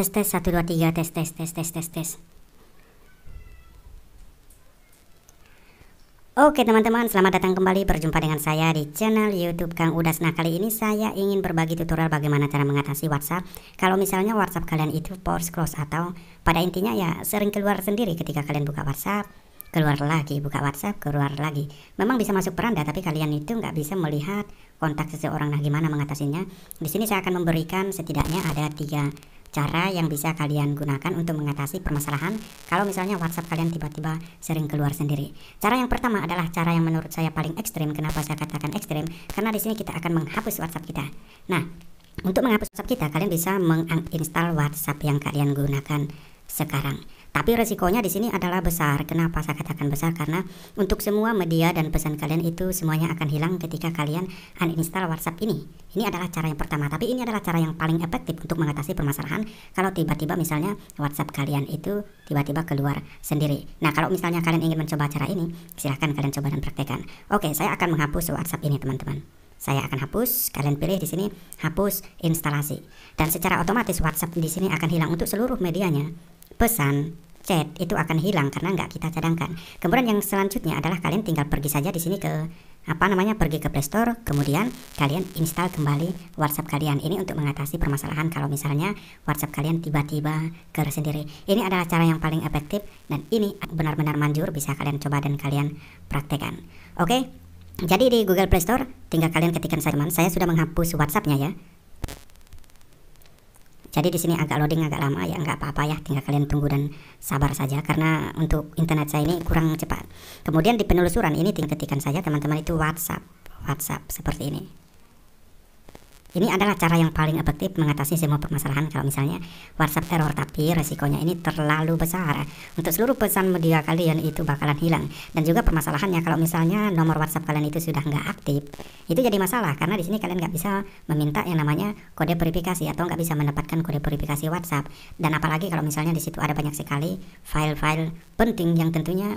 tes tes satu dua tiga tes tes tes tes tes tes Oke teman-teman, selamat datang kembali berjumpa dengan saya di channel YouTube Kang Udas. Nah, kali ini saya ingin berbagi tutorial bagaimana cara mengatasi WhatsApp. Kalau misalnya WhatsApp kalian itu force close atau pada intinya ya sering keluar sendiri ketika kalian buka WhatsApp, keluar lagi, buka WhatsApp, keluar lagi. Memang bisa masuk peranda tapi kalian itu nggak bisa melihat kontak seseorang. Nah, gimana mengatasinya? Di sini saya akan memberikan setidaknya ada tiga cara yang bisa kalian gunakan untuk mengatasi permasalahan kalau misalnya WhatsApp kalian tiba-tiba sering keluar sendiri. Cara yang pertama adalah cara yang menurut saya paling ekstrim. Kenapa saya katakan ekstrim? Karena di sini kita akan menghapus WhatsApp kita. Nah, untuk menghapus WhatsApp kita, kalian bisa menginstal WhatsApp yang kalian gunakan sekarang. Tapi resikonya di sini adalah besar. Kenapa saya katakan besar? Karena untuk semua media dan pesan kalian itu semuanya akan hilang ketika kalian uninstall WhatsApp ini. Ini adalah cara yang pertama, tapi ini adalah cara yang paling efektif untuk mengatasi permasalahan kalau tiba-tiba misalnya WhatsApp kalian itu tiba-tiba keluar sendiri. Nah, kalau misalnya kalian ingin mencoba cara ini, silahkan kalian coba dan praktekkan. Oke, saya akan menghapus WhatsApp ini, teman-teman saya akan hapus. Kalian pilih di sini hapus instalasi. Dan secara otomatis WhatsApp di sini akan hilang untuk seluruh medianya pesan chat itu akan hilang karena nggak kita cadangkan. Kemudian yang selanjutnya adalah kalian tinggal pergi saja di sini ke apa namanya pergi ke Play Store kemudian kalian install kembali WhatsApp kalian ini untuk mengatasi permasalahan kalau misalnya WhatsApp kalian tiba-tiba ke sendiri ini adalah cara yang paling efektif dan ini benar-benar manjur bisa kalian coba dan kalian praktekkan oke jadi di Google Play Store tinggal kalian ketikkan saya saya sudah menghapus WhatsAppnya ya jadi di sini agak loading agak lama ya, nggak apa-apa ya, tinggal kalian tunggu dan sabar saja karena untuk internet saya ini kurang cepat. Kemudian di penelusuran ini tinggal ketikan saja teman-teman itu WhatsApp, WhatsApp seperti ini. Ini adalah cara yang paling efektif mengatasi semua permasalahan kalau misalnya WhatsApp teror, tapi resikonya ini terlalu besar. Untuk seluruh pesan media kalian itu bakalan hilang dan juga permasalahannya kalau misalnya nomor WhatsApp kalian itu sudah nggak aktif itu jadi masalah karena di sini kalian nggak bisa meminta yang namanya kode verifikasi atau nggak bisa mendapatkan kode verifikasi WhatsApp dan apalagi kalau misalnya di situ ada banyak sekali file-file penting yang tentunya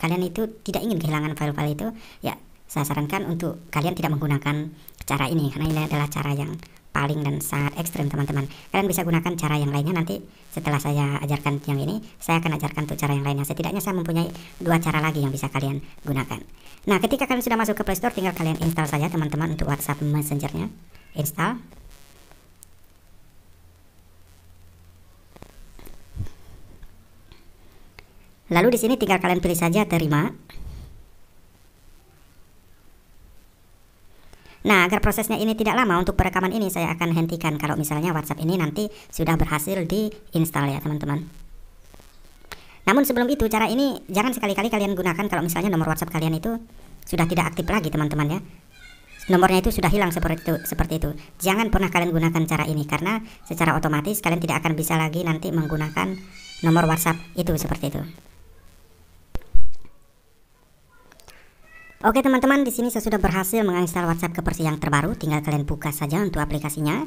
kalian itu tidak ingin kehilangan file-file itu ya saya sarankan untuk kalian tidak menggunakan cara ini karena ini adalah cara yang paling dan sangat ekstrim teman-teman kalian bisa gunakan cara yang lainnya nanti setelah saya ajarkan yang ini saya akan ajarkan untuk cara yang lainnya setidaknya saya mempunyai dua cara lagi yang bisa kalian gunakan nah ketika kalian sudah masuk ke playstore tinggal kalian install saja teman-teman untuk whatsapp messengernya install lalu di sini tinggal kalian pilih saja terima Nah, agar prosesnya ini tidak lama untuk perekaman ini saya akan hentikan kalau misalnya WhatsApp ini nanti sudah berhasil diinstal ya, teman-teman. Namun sebelum itu, cara ini jangan sekali-kali kalian gunakan kalau misalnya nomor WhatsApp kalian itu sudah tidak aktif lagi, teman-teman ya. Nomornya itu sudah hilang seperti itu, seperti itu. Jangan pernah kalian gunakan cara ini karena secara otomatis kalian tidak akan bisa lagi nanti menggunakan nomor WhatsApp itu seperti itu. Oke teman-teman, di sini saya sudah berhasil menginstal WhatsApp ke versi yang terbaru. Tinggal kalian buka saja untuk aplikasinya.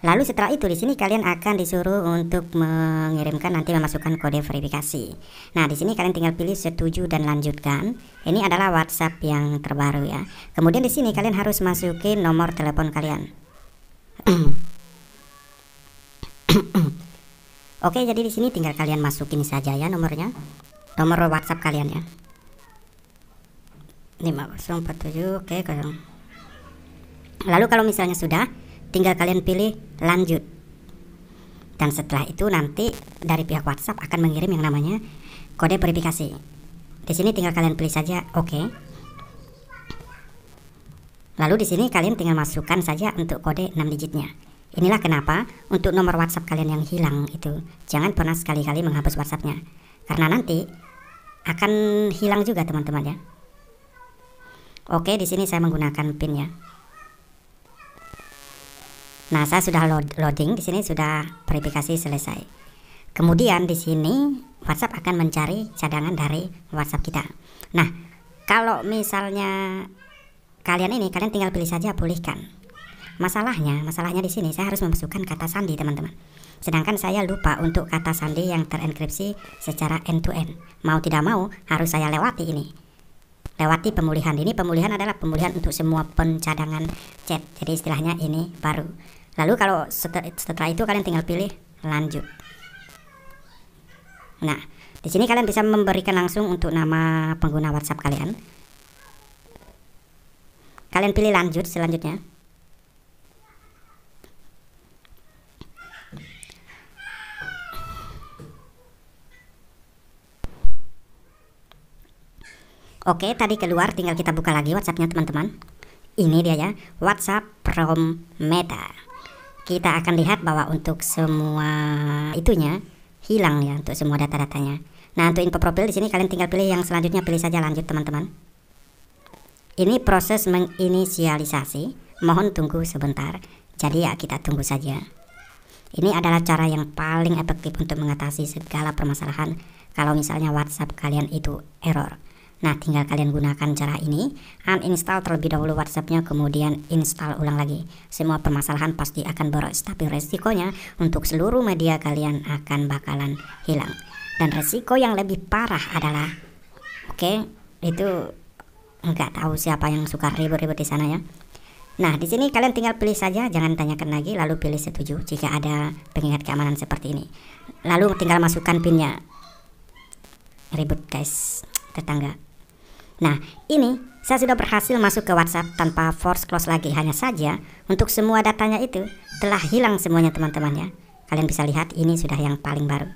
Lalu setelah itu di sini kalian akan disuruh untuk mengirimkan nanti memasukkan kode verifikasi. Nah, di sini kalian tinggal pilih setuju dan lanjutkan. Ini adalah WhatsApp yang terbaru ya. Kemudian di sini kalian harus masukin nomor telepon kalian. Oke, jadi di sini tinggal kalian masukin saja ya nomornya. Nomor WhatsApp kalian ya. 5047 oke kosong lalu kalau misalnya sudah tinggal kalian pilih lanjut dan setelah itu nanti dari pihak WhatsApp akan mengirim yang namanya kode verifikasi di sini tinggal kalian pilih saja oke okay. lalu di sini kalian tinggal masukkan saja untuk kode 6 digitnya Inilah kenapa untuk nomor WhatsApp kalian yang hilang itu jangan pernah sekali-kali menghapus WhatsAppnya karena nanti akan hilang juga teman-teman ya. Oke, di sini saya menggunakan pin ya. Nah, saya sudah load, loading di sini sudah verifikasi selesai. Kemudian di sini WhatsApp akan mencari cadangan dari WhatsApp kita. Nah, kalau misalnya kalian ini kalian tinggal pilih saja pulihkan. Masalahnya, masalahnya di sini saya harus memasukkan kata sandi, teman-teman. Sedangkan saya lupa untuk kata sandi yang terenkripsi secara end to end. Mau tidak mau harus saya lewati ini lewati pemulihan ini pemulihan adalah pemulihan untuk semua pencadangan chat jadi istilahnya ini baru lalu kalau setelah itu kalian tinggal pilih lanjut nah di sini kalian bisa memberikan langsung untuk nama pengguna WhatsApp kalian kalian pilih lanjut selanjutnya Oke, tadi keluar tinggal kita buka lagi WhatsAppnya teman-teman. Ini dia ya, WhatsApp from Meta. Kita akan lihat bahwa untuk semua itunya hilang ya untuk semua data-datanya. Nah, untuk info profil di sini kalian tinggal pilih yang selanjutnya pilih saja lanjut teman-teman. Ini proses menginisialisasi. Mohon tunggu sebentar. Jadi ya kita tunggu saja. Ini adalah cara yang paling efektif untuk mengatasi segala permasalahan kalau misalnya WhatsApp kalian itu error. Nah tinggal kalian gunakan cara ini Uninstall terlebih dahulu WhatsAppnya kemudian install ulang lagi Semua permasalahan pasti akan boros Tapi resikonya untuk seluruh media kalian akan bakalan hilang Dan resiko yang lebih parah adalah Oke okay, itu nggak tahu siapa yang suka ribut-ribut di sana ya Nah, di sini kalian tinggal pilih saja, jangan tanyakan lagi, lalu pilih setuju jika ada pengingat keamanan seperti ini. Lalu tinggal masukkan pinnya. Ribut guys, tetangga. Nah, ini saya sudah berhasil masuk ke WhatsApp tanpa force close lagi. Hanya saja untuk semua datanya itu telah hilang semuanya teman-teman ya. Kalian bisa lihat ini sudah yang paling baru.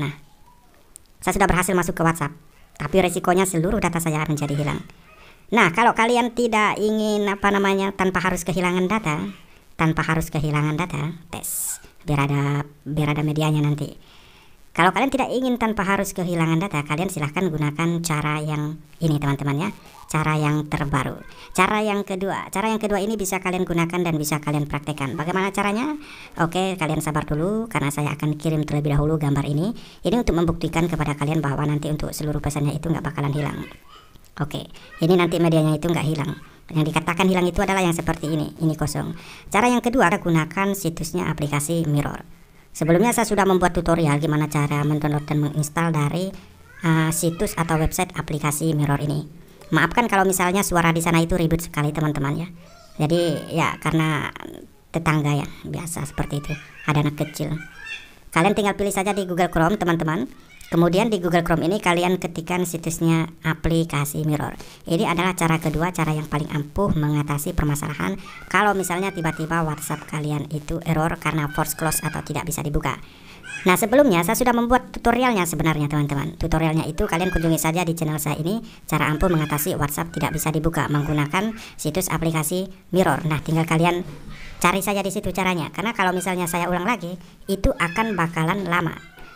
Nah, saya sudah berhasil masuk ke WhatsApp, tapi resikonya seluruh data saya akan jadi hilang. Nah, kalau kalian tidak ingin apa namanya tanpa harus kehilangan data, tanpa harus kehilangan data, tes biar ada biar ada medianya nanti. Kalau kalian tidak ingin tanpa harus kehilangan data, kalian silahkan gunakan cara yang ini teman-teman ya, cara yang terbaru. Cara yang kedua, cara yang kedua ini bisa kalian gunakan dan bisa kalian praktekkan. Bagaimana caranya? Oke, kalian sabar dulu karena saya akan kirim terlebih dahulu gambar ini. Ini untuk membuktikan kepada kalian bahwa nanti untuk seluruh pesannya itu nggak bakalan hilang. Oke, ini nanti medianya itu nggak hilang. Yang dikatakan hilang itu adalah yang seperti ini, ini kosong. Cara yang kedua, gunakan situsnya aplikasi Mirror. Sebelumnya saya sudah membuat tutorial gimana cara mendownload dan menginstal dari uh, situs atau website aplikasi Mirror ini. Maafkan kalau misalnya suara di sana itu ribut sekali teman-teman ya. Jadi ya karena tetangga ya biasa seperti itu. Ada anak kecil. Kalian tinggal pilih saja di Google Chrome teman-teman. Kemudian di Google Chrome ini kalian ketikkan situsnya aplikasi mirror. Ini adalah cara kedua, cara yang paling ampuh mengatasi permasalahan kalau misalnya tiba-tiba WhatsApp kalian itu error karena force close atau tidak bisa dibuka. Nah sebelumnya saya sudah membuat tutorialnya sebenarnya teman-teman Tutorialnya itu kalian kunjungi saja di channel saya ini Cara ampuh mengatasi WhatsApp tidak bisa dibuka Menggunakan situs aplikasi Mirror Nah tinggal kalian cari saja di situ caranya Karena kalau misalnya saya ulang lagi Itu akan bakalan lama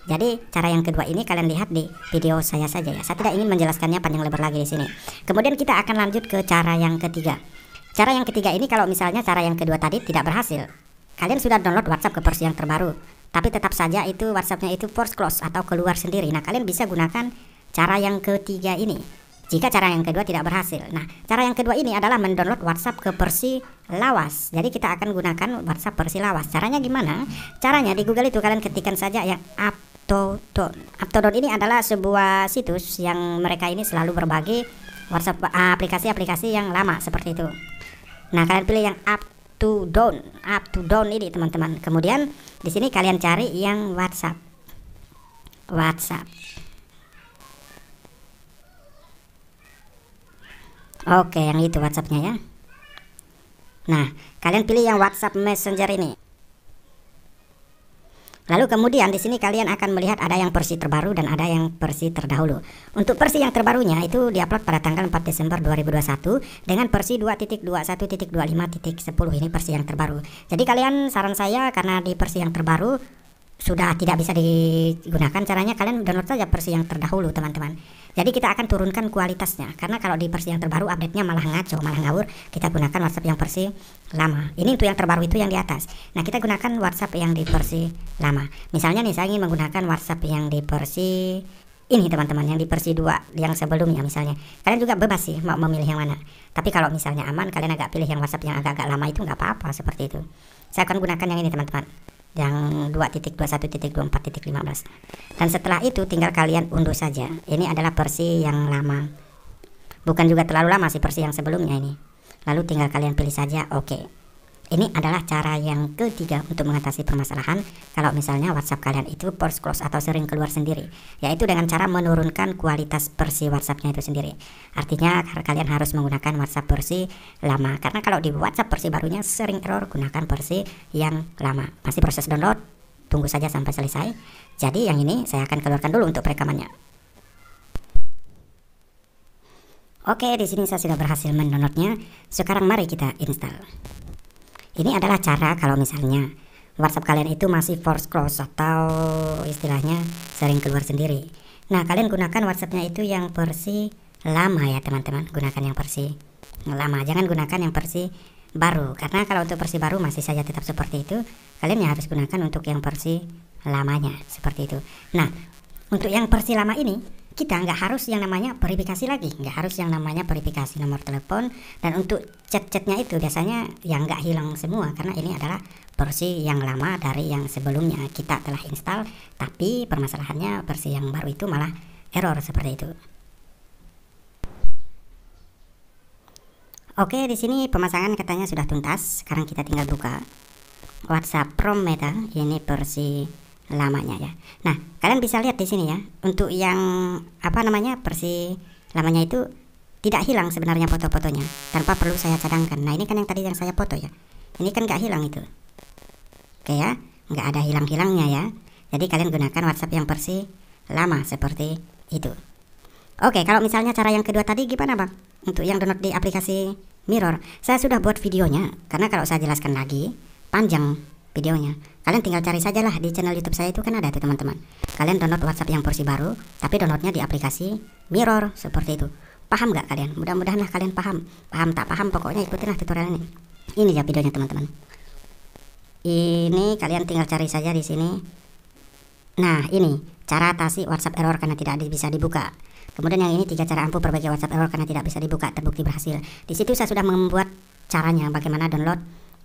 jadi cara yang kedua ini kalian lihat di video saya saja ya. Saya tidak ingin menjelaskannya panjang lebar lagi di sini. Kemudian kita akan lanjut ke cara yang ketiga. Cara yang ketiga ini kalau misalnya cara yang kedua tadi tidak berhasil, kalian sudah download WhatsApp ke versi yang terbaru, tapi tetap saja itu WhatsAppnya itu force close atau keluar sendiri. Nah kalian bisa gunakan cara yang ketiga ini. Jika cara yang kedua tidak berhasil. Nah, cara yang kedua ini adalah mendownload WhatsApp ke versi lawas. Jadi kita akan gunakan WhatsApp versi lawas. Caranya gimana? Caranya di Google itu kalian ketikkan saja yang App. Aptodon. Aptodon ini adalah sebuah situs yang mereka ini selalu berbagi WhatsApp ah, aplikasi-aplikasi yang lama seperti itu. Nah, kalian pilih yang up to down, up to down ini teman-teman. Kemudian di sini kalian cari yang WhatsApp. WhatsApp. Oke, yang itu WhatsApp-nya ya. Nah, kalian pilih yang WhatsApp Messenger ini. Lalu kemudian di sini kalian akan melihat ada yang versi terbaru dan ada yang versi terdahulu. Untuk versi yang terbarunya itu diupload pada tanggal 4 Desember 2021 dengan versi 2.21.25.10 ini versi yang terbaru. Jadi kalian saran saya karena di versi yang terbaru sudah tidak bisa digunakan caranya kalian download saja versi yang terdahulu teman-teman jadi kita akan turunkan kualitasnya karena kalau di versi yang terbaru update-nya malah ngaco malah ngawur kita gunakan WhatsApp yang versi lama ini untuk yang terbaru itu yang di atas nah kita gunakan WhatsApp yang di versi lama misalnya nih saya ingin menggunakan WhatsApp yang di versi ini teman-teman yang di versi 2 yang sebelumnya misalnya kalian juga bebas sih mau memilih yang mana tapi kalau misalnya aman kalian agak pilih yang WhatsApp yang agak-agak lama itu nggak apa-apa seperti itu saya akan gunakan yang ini teman-teman yang 2.21.24.15 dan setelah itu tinggal kalian unduh saja ini adalah versi yang lama bukan juga terlalu lama sih versi yang sebelumnya ini lalu tinggal kalian pilih saja oke okay. Ini adalah cara yang ketiga untuk mengatasi permasalahan kalau misalnya WhatsApp kalian itu force close atau sering keluar sendiri, yaitu dengan cara menurunkan kualitas versi WhatsAppnya itu sendiri. Artinya kalian harus menggunakan WhatsApp versi lama, karena kalau di WhatsApp versi barunya sering error gunakan versi yang lama. Masih proses download, tunggu saja sampai selesai. Jadi yang ini saya akan keluarkan dulu untuk rekamannya. Oke, di sini saya sudah berhasil mendownloadnya. Sekarang mari kita install. Ini adalah cara kalau misalnya WhatsApp kalian itu masih force close atau istilahnya sering keluar sendiri. Nah, kalian gunakan WhatsAppnya itu yang versi lama ya teman-teman. Gunakan yang versi lama, jangan gunakan yang versi baru. Karena kalau untuk versi baru masih saja tetap seperti itu, kalian ya harus gunakan untuk yang versi lamanya seperti itu. Nah, untuk yang versi lama ini, kita nggak harus yang namanya verifikasi lagi, nggak harus yang namanya verifikasi nomor telepon dan untuk chat-chatnya itu biasanya yang nggak hilang semua karena ini adalah versi yang lama dari yang sebelumnya kita telah install tapi permasalahannya versi yang baru itu malah error seperti itu. Oke, di sini pemasangan katanya sudah tuntas. Sekarang kita tinggal buka WhatsApp Prom Meta. Ini versi lamanya ya. Nah, kalian bisa lihat di sini ya, untuk yang apa namanya versi lamanya itu tidak hilang sebenarnya foto-fotonya tanpa perlu saya cadangkan. Nah, ini kan yang tadi yang saya foto ya. Ini kan nggak hilang itu. Oke ya, nggak ada hilang-hilangnya ya. Jadi kalian gunakan WhatsApp yang versi lama seperti itu. Oke, kalau misalnya cara yang kedua tadi gimana bang? Untuk yang download di aplikasi Mirror, saya sudah buat videonya karena kalau saya jelaskan lagi panjang videonya. Kalian tinggal cari sajalah di channel YouTube saya itu kan ada tuh teman-teman. Kalian download WhatsApp yang versi baru, tapi downloadnya di aplikasi Mirror seperti itu. Paham gak kalian? Mudah-mudahan lah kalian paham. Paham tak paham pokoknya ikutinlah tutorial ini. Ini ya videonya teman-teman. Ini kalian tinggal cari saja di sini. Nah ini cara atasi WhatsApp error karena tidak bisa dibuka. Kemudian yang ini tiga cara ampuh perbaiki WhatsApp error karena tidak bisa dibuka terbukti berhasil. Di situ saya sudah membuat caranya bagaimana download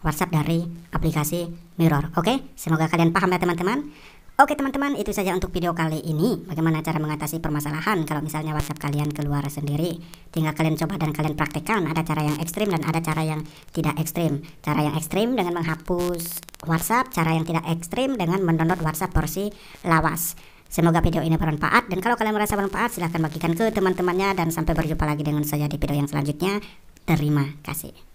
WhatsApp dari aplikasi Mirror. Oke, semoga kalian paham ya teman-teman. Oke teman-teman, itu saja untuk video kali ini. Bagaimana cara mengatasi permasalahan kalau misalnya WhatsApp kalian keluar sendiri. Tinggal kalian coba dan kalian praktekkan. Ada cara yang ekstrim dan ada cara yang tidak ekstrim. Cara yang ekstrim dengan menghapus WhatsApp. Cara yang tidak ekstrim dengan mendownload WhatsApp versi lawas. Semoga video ini bermanfaat dan kalau kalian merasa bermanfaat silahkan bagikan ke teman-temannya dan sampai berjumpa lagi dengan saya di video yang selanjutnya. Terima kasih.